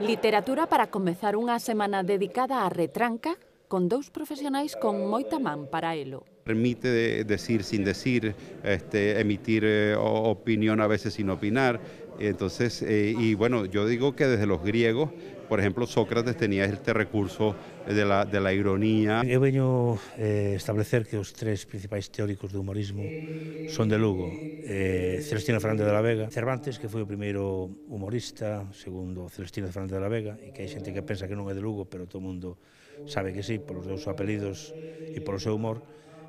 Literatura para comezar unha semana dedicada á retranca con dous profesionais con moita man para elo. permite decir sin decir, este, emitir eh, opinión a veces sin opinar. Entonces, eh, y bueno, yo digo que desde los griegos, por ejemplo, Sócrates tenía este recurso de la, ironía. He venido a eh, establecer que los tres principales teóricos ...de humorismo son de Lugo. Celestino Fernández de la Vega, Cervantes, que fue el primero humorista, segundo Celestino Fernández de la Vega, ...y que hay gente que piensa que no es de Lugo, pero todo el mundo sabe que sí, ...por los dos apellidos y por su humor,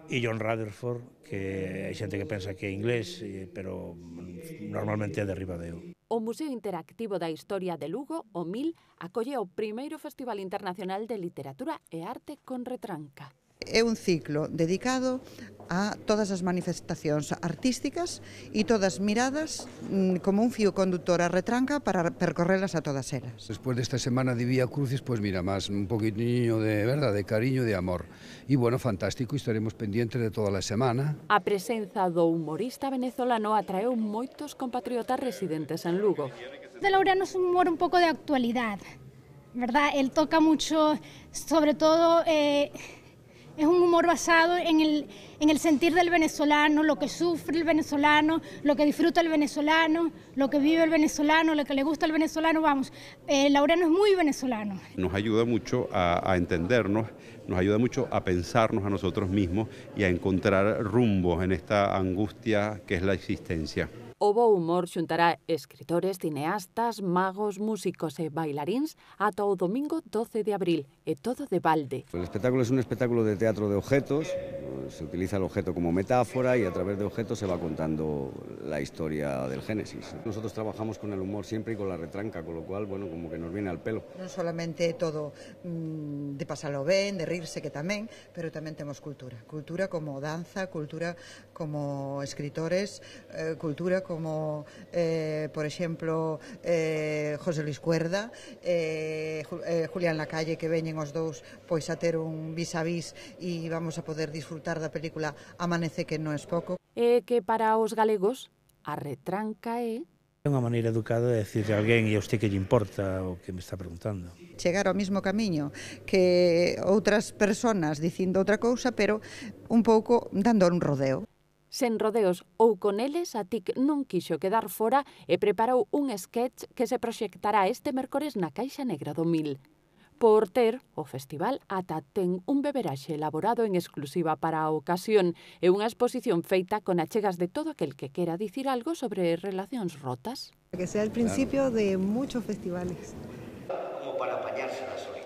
e John Rutherford, que hai xente que pensa que é inglés, eh, pero normalmente é de Ribadeo. O Museo Interactivo da Historia de Lugo, o MIL, acolle o primeiro Festival Internacional de Literatura e Arte con Retranca. É un ciclo dedicado a todas as manifestacións artísticas e todas miradas mm, como un fío conductor a retranca para percorrelas a todas elas. Despois desta semana de Vía Crucis, pois pues mira, máis un poquitiño de verdade, de cariño, de amor. E bueno, fantástico, estaremos pendientes de toda a semana. A presenza do humorista venezolano atraeu moitos compatriotas residentes en Lugo. De Laureano es un humor un pouco de actualidade, ¿verdad? Él toca mucho, sobre todo... Eh, basado en el, sentir del venezolano, lo que sufre el venezolano, lo que disfruta el venezolano, lo que vive el venezolano, lo que le gusta el venezolano, vamos, eh, Laureano es muy venezolano. Nos ayuda mucho a, a entendernos, nos ayuda mucho a pensarnos a nosotros mismos y a encontrar rumbos en esta angustia que es la existencia. O bo humor xuntará escritores, cineastas, magos, músicos e bailaríns ata o domingo 12 de abril, e todo de balde. O espectáculo é un espectáculo de teatro de objetos, se utiliza el objeto como metáfora y a través de objetos se va contando la historia del Génesis. Nosotros trabajamos con el humor siempre y con la retranca, con lo cual, bueno, como que nos viene al pelo. No solamente todo mm, de pasarlo bien, de rirse que también, pero también tenemos cultura. Cultura como danza, cultura como escritores, eh, cultura como, eh, por ejemplo, eh, José Luis Cuerda, Julián Lacalle, que vengan os dos, pues a tener un vis a vis y vamos a poder disfrutar da película Amanece que non es pouco. E que para os galegos a retranca é É unha maneira educada de decirle a alguén e a usted que lle importa o que me está preguntando. Chegar ao mesmo camiño que outras personas dicindo outra cousa, pero un pouco dando un rodeo. Sen rodeos ou con eles, a TIC non quixo quedar fora e preparou un sketch que se proxectará este mércores na Caixa Negra do Mil. Por ter o festival ata ten un beberaxe elaborado en exclusiva para a ocasión e unha exposición feita con achegas de todo aquel que quera dicir algo sobre relacións rotas. Que sea el principio de muchos festivales. Como para apañarse las orillas.